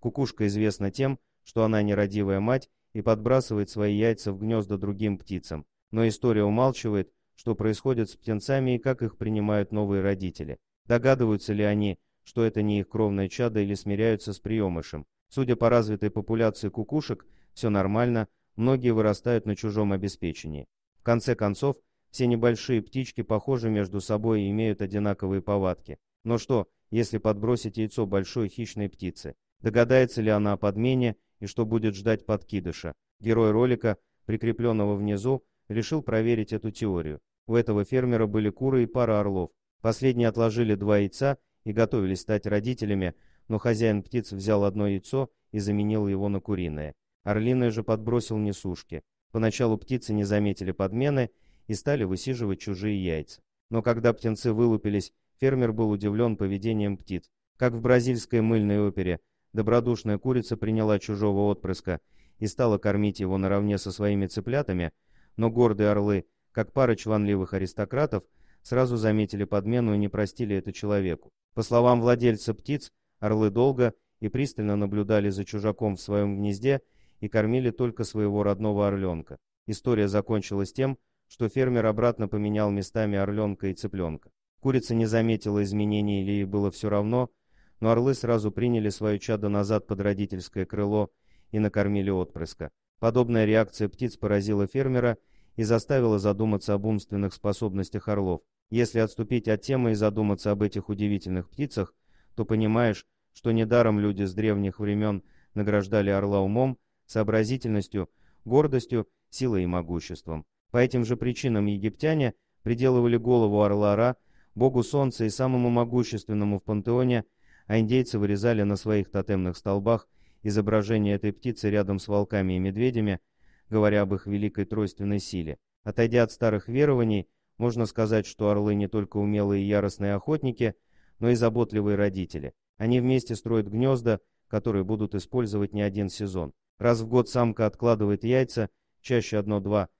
Кукушка известна тем, что она нерадивая мать и подбрасывает свои яйца в гнезда другим птицам, но история умалчивает, что происходит с птенцами и как их принимают новые родители. Догадываются ли они, что это не их кровное чадо или смиряются с приемышем. Судя по развитой популяции кукушек, все нормально, многие вырастают на чужом обеспечении. В конце концов, все небольшие птички похожи между собой и имеют одинаковые повадки. Но что, если подбросить яйцо большой хищной птицы? Догадается ли она о подмене и что будет ждать подкидыша? Герой ролика, прикрепленного внизу, решил проверить эту теорию. У этого фермера были куры и пара орлов. Последние отложили два яйца и готовились стать родителями, но хозяин птиц взял одно яйцо и заменил его на куриное. Орлиное же подбросил несушки. Поначалу птицы не заметили подмены и стали высиживать чужие яйца. Но когда птенцы вылупились, фермер был удивлен поведением птиц. Как в бразильской мыльной опере, добродушная курица приняла чужого отпрыска и стала кормить его наравне со своими цыплятами, но гордые орлы, как пара чванливых аристократов, сразу заметили подмену и не простили это человеку. По словам владельца птиц, орлы долго и пристально наблюдали за чужаком в своем гнезде и кормили только своего родного орленка. История закончилась тем, что фермер обратно поменял местами орленка и цыпленка. Курица не заметила изменений или ей было все равно, но орлы сразу приняли свое чадо назад под родительское крыло и накормили отпрыска. Подобная реакция птиц поразила фермера и заставила задуматься об умственных способностях орлов. Если отступить от темы и задуматься об этих удивительных птицах, то понимаешь, что недаром люди с древних времен награждали орла умом, сообразительностью, гордостью, силой и могуществом. По этим же причинам египтяне приделывали голову орла Ра, богу солнца и самому могущественному в пантеоне – а индейцы вырезали на своих тотемных столбах изображение этой птицы рядом с волками и медведями, говоря об их великой тройственной силе. Отойдя от старых верований, можно сказать, что орлы не только умелые и яростные охотники, но и заботливые родители. Они вместе строят гнезда, которые будут использовать не один сезон. Раз в год самка откладывает яйца, чаще одно-два,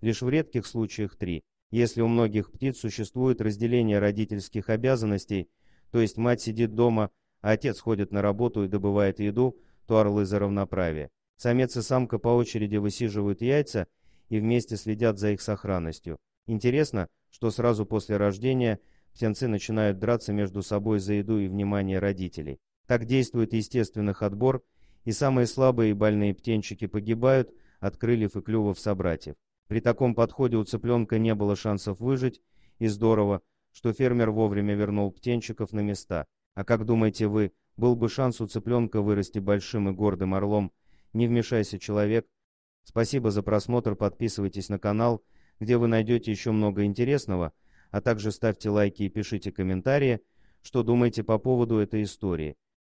лишь в редких случаях три. Если у многих птиц существует разделение родительских обязанностей – то есть мать сидит дома, а отец ходит на работу и добывает еду, то орлы за равноправие. Самец и самка по очереди высиживают яйца и вместе следят за их сохранностью. Интересно, что сразу после рождения птенцы начинают драться между собой за еду и внимание родителей. Так действует естественный отбор, и самые слабые и больные птенчики погибают от крыльев и клювов собратьев. При таком подходе у цыпленка не было шансов выжить, и здорово, что фермер вовремя вернул птенчиков на места. А как думаете вы, был бы шанс у цыпленка вырасти большим и гордым орлом? Не вмешайся, человек. Спасибо за просмотр, подписывайтесь на канал, где вы найдете еще много интересного, а также ставьте лайки и пишите комментарии, что думаете по поводу этой истории.